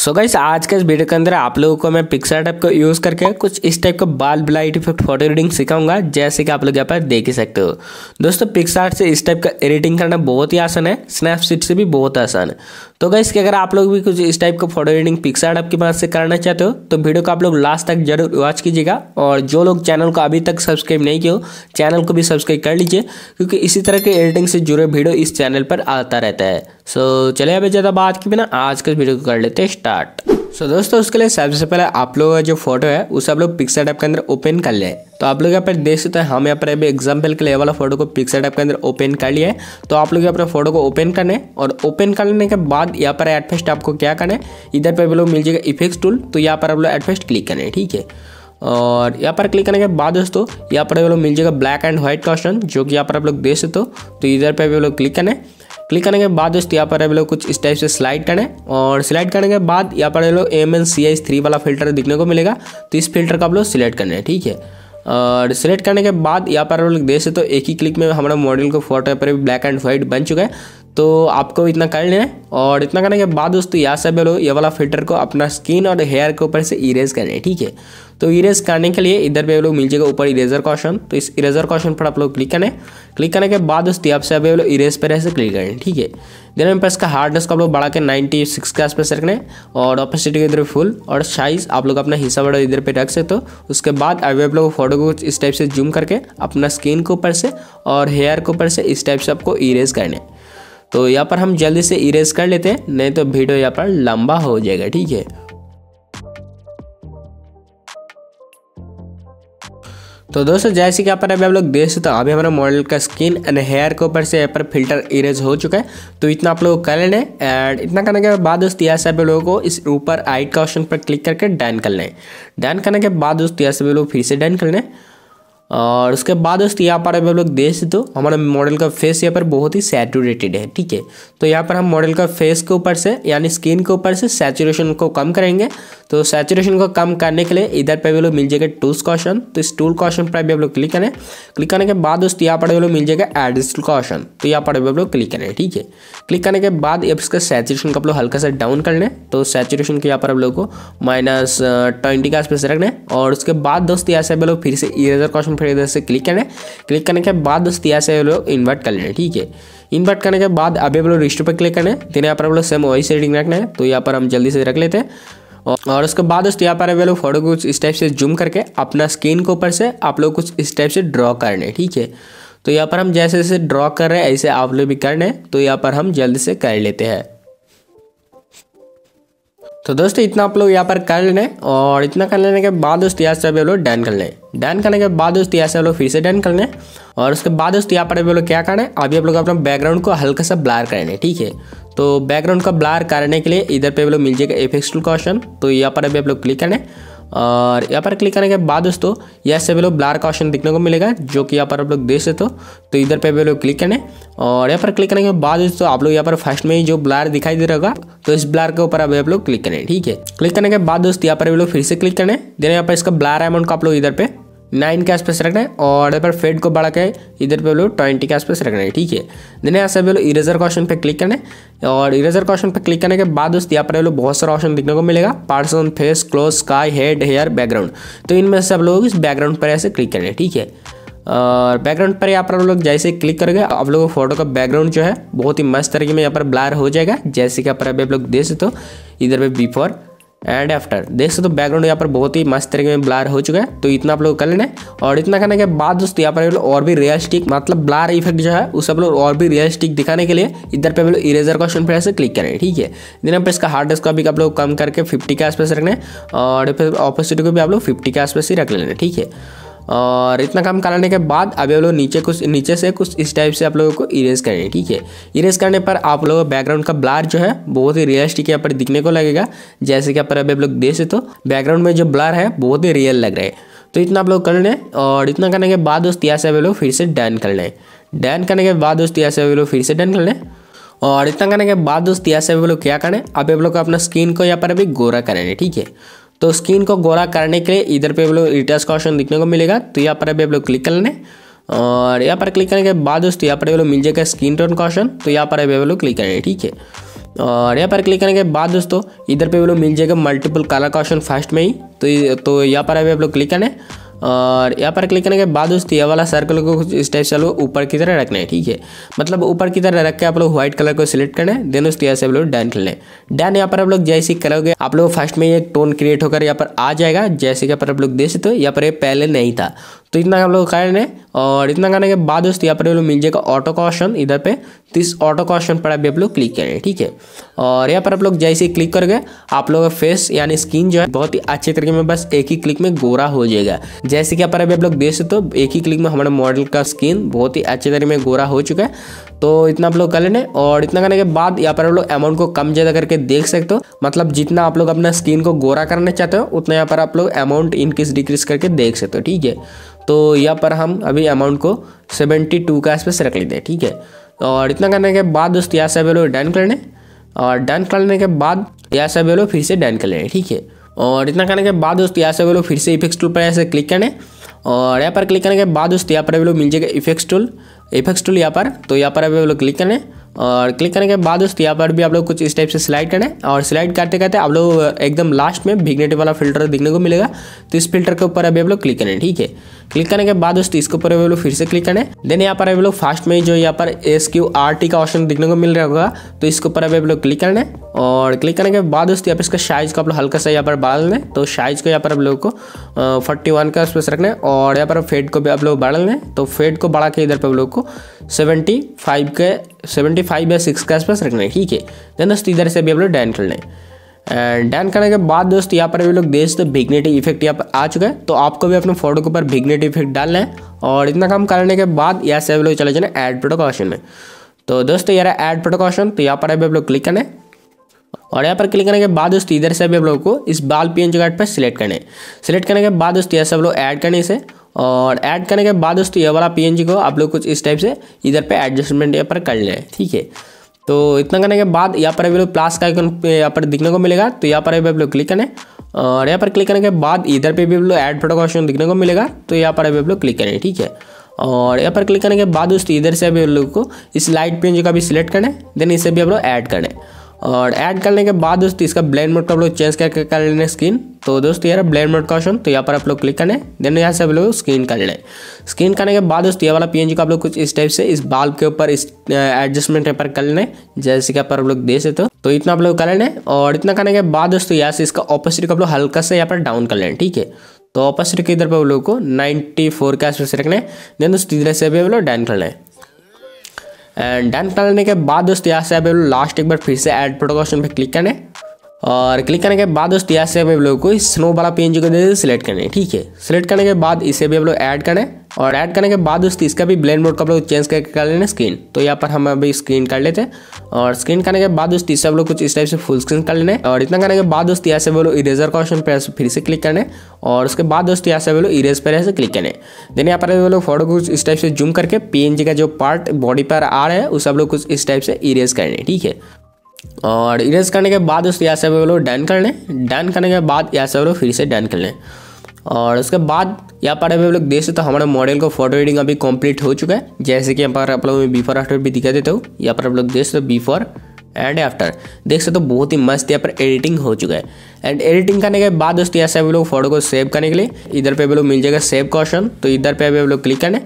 सो so guys आज के इस वीडियो के अंदर आप लोगों को मैं पिक्सर टाइप का यूज़ करके कुछ इस टाइप का बाल ब्लाइट इफेक्ट फोटो एडिटिंग सिखाऊंगा जैसे कि आप लोग यहाँ पर देख ही सकते हो दोस्तों पिक्सर से इस टाइप का एडिटिंग करना बहुत ही आसान है स्नैपसीट से भी बहुत आसान है तो गैस इसके अगर आप लोग भी कुछ इस टाइप का फोटो एडिटिंग पिक्सार्ट आपके पास से करना चाहते हो तो वीडियो को आप लोग लास्ट तक जरूर वॉच कीजिएगा और जो लोग चैनल को अभी तक सब्सक्राइब नहीं किया हो चैनल को भी सब्सक्राइब कर लीजिए क्योंकि इसी तरह के एडिटिंग से जुड़े वीडियो इस चैनल पर आता रहता है सो चले अभी ज़्यादा बात की बिना आज के वीडियो को कर लेते हैं स्टार्ट सो दोस्तों उसके लिए सबसे पहले आप लोगों का जो फोटो है उसे आप लोग पिक्सर के अंदर ओपन कर लें तो आप लोग यहाँ पर देख सकते हैं हम यहाँ पर अभी एग्जाम्पल के लिए वाला फोटो को पिक्सर टाइप के अंदर ओपन कर लिया है तो आप लोग यहाँ पर फोटो को ओपन करने और ओपन करने के बाद यहाँ पर एडफेस्ट आपको क्या करना है इधर पर लोग मिल जाएगा इफेक्ट्स टूल तो यहाँ पर आप लोग एडफेस्ट क्लिक करें ठीक है और यहाँ पर क्लिक करने के बाद दोस्तों यहाँ पर लोग मिल जाएगा ब्लैक एंड व्हाइट का ऑप्शन जो कि यहाँ पर आप लोग देख सकते हो तो इधर पर भी लोग क्लिक करें क्लिक करने के बाद दोस्तों यहाँ पर अभी लोग कुछ इस टाइप से स्लाइड करें और सिलेक्ट करने के बाद यहाँ पर लोग M N C I three वाला फिल्टर दिखने को मिलेगा तो इस फिल्टर का आप लोग सिलेक्ट करना है ठीक है और सिलेक्ट करने के बाद यहाँ पर हम लोग देख सकते हो एक ही क्लिक में हमारा मॉडल को फोटो पर ब्लैक एंड व्हाइट बन चुका है तो आपको इतना कर लेना है और इतना करने के बाद दोस्तों यहाँ से बोलो ये वाला फिल्टर को अपना स्किन और हेयर के ऊपर से इरेज करें ठीक है तो इरेज करने के लिए इधर पे लोग मिल जाएगा ऊपर इरेजर का ऑप्शन तो इस इरेजर का ऑप्शन पर आप लोग क्लिक करें क्लिक करने के बाद दोस्तों यहाँ से आप लोग इरेज पर ऐसे क्लिक करें ठीक है देन पास इसका हार्डनेस को आप लोग बढ़ा के नाइन्टी सिक्स के आसपास रखने और ऑपेसिटी को इधर फुल और साइज आप लोग अपना हिस्सा बड़ा इधर पे रख सकते हो उसके बाद अभी आप लोग फोटो को इस टाइप से जूम करके अपना स्किन के ऊपर से और हेयर के ऊपर से इस टाइप से आपको इरेज करना तो यहाँ पर हम जल्दी से इरेज कर लेते हैं नहीं तो वीडियो यहाँ पर लंबा हो जाएगा ठीक है तो दोस्तों जैसे कि यहाँ पर अभी आप लोग देख सकते हो अभी हमारे मॉडल का स्किन एंड हेयर के ऊपर से यहाँ पर फिल्टर इरेज हो चुका है तो इतना आप लोग कर लेना एंड इतना करने के बाद दोस्तों यहाँ से आप लोगों को इस ऊपर आइट का ऑप्शन पर क्लिक करके डन कर लें डन करने के बाद दोस्तों यहाँ से आप लोग फिर से डन कर लें और उसके बाद दोस्त यहाँ पर अभी हम लोग देख तो हमारे हमारा मॉडल का फेस यहाँ पर बहुत ही सैचुरेटेड है ठीक है तो यहाँ पर हम मॉडल का फेस के ऊपर से यानी स्किन के ऊपर से सैचुरेशन को कम करेंगे तो सैचुरेशन को कम करने के लिए इधर पर भी लोग मिल जाएगा टूल्स का ऑप्शन तो इस टूल का ऑप्शन पर भी हम लोग क्लिक करें क्लिक करने के बाद दोस्त यहाँ पर भी लोग मिल जाएगा एडिस का ऑप्शन तो यहाँ पर भी हम लोग क्लिक करें ठीक है क्लिक करने के बाद अब इसका सैचुरेशन को आप लोग हल्का सा डाउन कर लें तो सैचुरेशन को यहाँ पर आप लोग को माइनस ट्वेंटी uh, के आसपास रख लें और उसके बाद दोस्त यहाँ से लोग फिर से इरेजर का ऑप्शन फिर इधर से क्लिक करें क्लिक करने के बाद दोस्त यहाँ से लोग इन्वर्ट कर लेना ठीक है इन्वर्ट करने के बाद अभी हम लोग रजिस्टर पर क्लिक करें है यहाँ पर हम लोग सेम वही सेटिंग रखना है तो यहाँ पर हम जल्दी से रख लेते हैं और उसके बाद दोस्तों यहाँ पर आप लोग फोटो कुछ इस टाइप से जूम करके अपना स्क्रीन के ऊपर से आप लोग कुछ इस टाइप से ड्रॉ कर लें ठीक है तो यहाँ पर हम जैसे जैसे ड्रॉ कर रहे हैं ऐसे आप लोग भी कर लें तो यहाँ पर हम जल्दी से कर लेते हैं तो दोस्तों इतना आप लोग यहाँ पर कर लेने और इतना कर लेने के बाद दोस्त यहाँ से अभी लोग डैन कर लें डैन करने के बाद दोस्त यहाँ से लोग फिर से डैन कर लें और उसके बाद दोस्तों यहाँ पर अभी लोग क्या करें अभी आप लोग अपना बैकग्राउंड को हल्का सा ब्लार कर लें ठीक है तो बैकग्राउंड का ब्लार करने के लिए इधर पे लोग मिल जाएगा एफ टूल का ऑप्शन तो यहाँ पर अभी आप लोग क्लिक करें और यहाँ पर क्लिक करने के बाद दोस्तों यह भी लोग ब्लार का ऑप्शन देखने को मिलेगा जो कि यहाँ पर आप लोग देख सकते हो तो इधर पे भी लोग क्लिक करें और यहाँ पर क्लिक करने के बाद दोस्तों आप लोग यहाँ पर फर्स्ट में ही जो ब्लार दिखाई दे रहा होगा तो इस ब्लार के ऊपर अभी आप लोग क्लिक करें ठीक है क्लिक करने के बाद दोस्तों यहाँ पर भी लोग फिर से क्लिक करें देन यहाँ पर इसका ब्लार अमाउंट का आप लोग इधर पे नाइन के आसपास रखना है और इधर पर फेड को बढ़ा के इधर पे लोग ट्वेंटी के आसपास रखना है ठीक है देने यहाँ से बोलो इरेजर का ऑप्शन पे क्लिक करना है और इरेजर का ऑप्शन पे क्लिक करने के बाद दोस्त यहाँ पर बोलो बहुत सारा ऑप्शन देखने को मिलेगा person face close sky head hair background तो इनमें से आप लोग इस बैकग्राउंड पर ऐसे क्लिक करना है ठीक है और बैकग्राउंड पर यहाँ पर आप लोग जैसे क्लिक करोगे आप लोगों को फोटो का बैकग्राउंड जो है बहुत ही मस्त तरीके में यहाँ पर ब्लार हो जाएगा जैसे कि यहाँ पर अभी आप लोग देख सकते हो इधर पे बिफोर एंड आफ्टर देख सकते हो तो बैकग्राउंड यहाँ पर बहुत ही मस्त तरीके में ब्लार हो चुका है तो इतना आप लोग कर लेना और इतना करने के बाद दोस्तों यहाँ पर और भी रियलिस्टिक मतलब ब्लार इफेक्ट जो है उस आप लोग और भी रियलिस्टिक दिखाने के लिए इधर पे हम लोग इरेजर का ऑप्शन फिर से क्लिक करें ठीक है दिन पर इसका हार्ड डिस्क का भी आप लोग कम करके फिफ्टी के आसपास रखना है और फिर ऑपोसिटी को भी आप लोग फिफ्टी के आसपास ही रख लेना ठीक है और इतना काम कराने के बाद अभी हम लोग नीचे कुछ नीचे से कुछ इस टाइप से आप लोगों को इरेज करेंगे ठीक है इरेज करने पर आप लोगों का बैकग्राउंड का ब्लार जो है बहुत ही रियलिस्टिक यहाँ पर दिखने को लगेगा जैसे कि आप अभी आप लोग देख सकते हो बैकग्राउंड में जो ब्लार है बहुत ही रियल लग रहा है तो इतना आप लोग कर लें और इतना करने के बाद दोस्त यहाँ से अभी लोग फिर से डन कर लें डन करने के बाद दोस्त यहाँ से अभी लोग फिर से डन कर लें और इतना करने के बाद दोस्त यहाँ से अभी लोग क्या करें अभी आप लोग अपना स्किन को यहाँ पर अभी गोरा करेंगे ठीक है तो स्किन को गोरा करने के लिए इधर पे लोग रिटर्स का ऑप्शन दिखने को मिलेगा तो यहाँ पर अभी आप लोग क्लिक कर लेने और यहाँ पर क्लिक करने के बाद दोस्तों यहाँ पर आप लोग मिल जाएगा स्किन टोन का ऑप्शन तो यहाँ पर अभी आप लोग क्लिक करेंगे ठीक है और यहाँ पर क्लिक करने के बाद दोस्तों इधर पे वो लोग मिल जाएगा मल्टीपल कलर का ऑप्शन फर्स्ट में ही तो तो यहाँ पर अभी आप लोग क्लिक करें और यहाँ पर क्लिक करने के बाद उस ये वाला सर्कल को कुछ इस टाइप से ऊपर की तरह रखना है ठीक है मतलब ऊपर की तरह रख के आप लोग व्हाइट कलर को सिलेक्ट करना है देन उस यहाँ से आप लोग डन खेलने लें डन यहाँ पर आप लोग जैसे करोगे आप लोग फर्स्ट में एक टोन क्रिएट होकर यहाँ पर आ जाएगा जैसे कि यहाँ पर आप लोग देख सकते हो यहाँ पर ये पहले नहीं था तो इतना हम लोग कर लें और इतना करने के बाद दोस्तों यहाँ पर लोग मिल जाएगा ऑटो का ऑप्शन इधर पे तो इस ऑटो का ऑप्शन पर अभी आप लोग क्लिक करें ठीक है और यहाँ पर आप लोग जैसे ही क्लिक कर गए आप लोगों का फेस यानी स्किन जो है बहुत ही अच्छे तरीके में बस एक ही क्लिक में गोरा हो जाएगा जैसे कि यहाँ पर अभी आप लोग देख सकते हो एक ही क्लिक में हमारे मॉडल का स्किन बहुत ही अच्छे तरीके में गोरा हो चुका है तो इतना आप लोग कर लेने और इतना करने के बाद यहाँ पर आप लोग अमाउंट को कम ज़्यादा करके देख सकते हो मतलब जितना आप लोग अपना स्किन को गोरा करना चाहते हो उतना यहाँ पर आप लोग अमाउंट इंक्रीज डिक्रीज करके देख सकते हो ठीक है तो यहाँ पर हम अभी अमाउंट को सेवेंटी टू का स्पेस रख लेते हैं ठीक है और इतना करने के बाद दोस्त यहाँ से वेलो डन कर लें और डन करने के बाद यहाँ से वेलो फिर से डन कर लें ठीक है और इतना करने के बाद दोस्त यहाँ से बोलो फिर से इफेक्स टूल पर ऐसे क्लिक करें और यहाँ पर क्लिक करने के बाद दोस्त यहाँ पर वेलो मिल जाएगा इफेक्स टूल इफेक्स टूल यहाँ पर तो यहाँ पर अभी बोलो क्लिक करें और क्लिक करने के बाद दोस्तों यहाँ पर भी आप लोग कुछ इस टाइप से सिलाइड करें और सिलाइड करते करते आप लोग एकदम लास्ट में भिगनेटिव वाला फिल्टर दिखने को मिलेगा तो इस फिल्टर के ऊपर अभी आप लोग क्लिक करें ठीक है क्लिक करने के बाद दोस्तों इसके ऊपर अभी लोग फिर से क्लिक करें देन यहाँ पर अभी लोग फास्ट में जो यहाँ पर एस क्यू आर टी का ऑप्शन दिखने को मिल रहा होगा तो इसके ऊपर अभी आप लोग क्लिक करना है और क्लिक करने के बाद दोस्तों यहाँ पर इसका साइज़ को आप लोग हल्का सा यहाँ पर बढ़ा लें तो साइज़ को यहाँ पर आप लोग को फोर्टी वन का स्पेस रखना है और यहाँ पर फेड को भी आप लोग बढ़ा लें तो फेड को बढ़ा के इधर पर आप लोग को सेवेंटी फाइव के सेवेंटी फाइव या सिक्स के आसपास रखना है ठीक है देन दोस्त इधर से भी हम लोग डैन करना है एंड डन करने के बाद दोस्त यहाँ पर भी लोग देश तो भिग्नेटिव इफेक्ट यहाँ पर आ चुका है तो आपको भी अपने फोटो के ऊपर भिग्नेटिव इफेक्ट डालना है और इतना काम करने के बाद यहाँ से आप लोग चले जाना ऐड प्रोटोकॉशन में तो दोस्तों यार ऐड प्रोटोकॉशन तो यहाँ पर अभी आप लोग क्लिक करना है और यहाँ पर क्लिक करने के बाद दोस्त इधर से भी आप लोग को इस बाल पी एन कार्ड पर सिलेक्ट करना है सिलेक्ट करने के बाद दोस्त यहाँ से आप लोग ऐड करने से और ऐड करने के बाद दोस्तों ये वाला पी को आप लोग कुछ इस टाइप से इधर पे एडजस्टमेंट यहाँ पर कर लें ठीक है तो इतना करने के बाद यहाँ पर अभी लोग प्लास का आइकन यहाँ पर दिखने को मिलेगा तो यहाँ पर अभी आप लोग क्लिक करें और यहाँ पर क्लिक करने के बाद इधर पे भी आप लोग ऐड फोटो का ऑप्शन दिखने को मिलेगा तो यहाँ पर अभी आप लोग क्लिक करें ठीक है और यहाँ पर क्लिक करने के बाद दोस्तों इधर से अभी आप लोग को इस लाइट पीएनजी का भी सिलेक्ट करें देन इसे भी आप लोग ऐड करें और ऐड करने के बाद दोस्तों इसका ब्लेंड मोड को आप लोग चेंज करके कर लेने स्क्रीन तो दोस्तों यार ब्लेंड मोड का ऑप्शन तो यहाँ पर आप लोग क्लिक करने देन यहाँ से आप लोग स्क्रीन कर लें स्क्रीन करने के बाद दोस्तों ये वाला पीएनजी को आप लोग कुछ इस टाइप से इस बाल्ब के ऊपर इस एडजस्टमेंट यहाँ पर कर लें जैसे कि आप लोग दे सकते हो तो इतना आप लोग कर लें और इतना करने के बाद दोस्तों यहाँ से इसका ऑपोजिट को आप लोग हल्का से यहाँ पर डाउन कर लें ठीक है तो ऑपोजिट के इधर पर आप लोग को 94 के आसपास रखना है देन दोस्तों इधर से भी आप लोग डाउन कर लें एंड डन करने के बाद दोस्तों यहाँ से आप लास्ट एक बार फिर से एड प्रोटोकॉल ऑप्शन पर क्लिक करें और क्लिक करने के बाद दोस्तों यहाँ से हम लोग को स्नो वाला पेन को दे सिलेक्ट करना है ठीक है सिलेक्ट करने के बाद इसे भी हम लोग ऐड करें और ऐड करने के बाद दोस्तों इसका भी ब्लेंड मोड को हम लोग चेंज करके कर लेना स्क्रीन तो यहाँ पर हम अभी स्क्रीन कर लेते हैं और स्क्रीन करने के बाद दोस्तों इससे हम लोग कुछ इस टाइप से फुल स्क्रीन कर लेना और इतना करने के बाद दोस्त यहाँ से बोलो इरेजर का ऑप्शन पर फिर से क्लिक करने और उसके बाद दोस्त यहाँ से बोलो इरेज पर ऐसे क्लिक करने देन यहाँ पर बोलो फोटो कुछ इस टाइप से जूम करके पी का जो पार्ट बॉडी पर आ रहा है उस हम लोग कुछ इस टाइप से इरेज करने ठीक है और इरेज करने के बाद उसको यहाँ से आप लोग डन कर लें डन करने के बाद यहाँ से आप लोग फिर से डन कर लें और उसके बाद यहाँ पर अभी हम लोग देख सकते तो हमारे मॉडल को फोटो एडिटिंग अभी कंप्लीट हो चुका है जैसे कि यहाँ पर आप लोग बिफोर आफ्टर भी दिखा देता हूँ यहाँ पर आप लोग देख सकते हो बिफोर एंड आफ्टर देख सकते हो तो बहुत ही मस्त यहाँ पर एडिटिंग हो चुका है एंड एडिटिंग करने के बाद दोस्तों यहाँ से लोग फोटो को सेव करने के लिए इधर पे भी लोग मिल जाएगा सेव का ऑप्शन तो इधर पे आप लोग क्लिक करने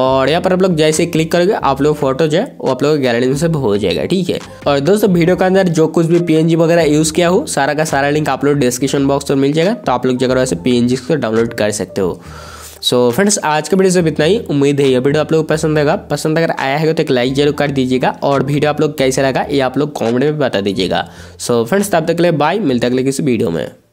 और यहाँ पर आप लोग जैसे क्लिक करोगे आप लोग फोटो जो है वो आप लोग गैलरी में सब हो जाएगा ठीक है और दोस्तों वीडियो के अंदर जो कुछ भी पी वगैरह यूज़ किया हो सारा का सारा लिंक आप लोग डिस्क्रिप्शन बॉक्स पर मिल जाएगा तो आप लोग जगह वैसे पी को डाउनलोड कर सकते हो सो so, फ्रेंड्स आज का वीडियो सिर्फ इतना ही उम्मीद है ये वीडियो आप लोग पसंद आएगा पसंद अगर आया है तो एक लाइक जरूर कर दीजिएगा और वीडियो आप लोग कैसे लगा ये आप लोग कॉमेंट में बता दीजिएगा सो so, फ्रेंड्स तब तक के लिए बाय मिलते अगले किसी वीडियो में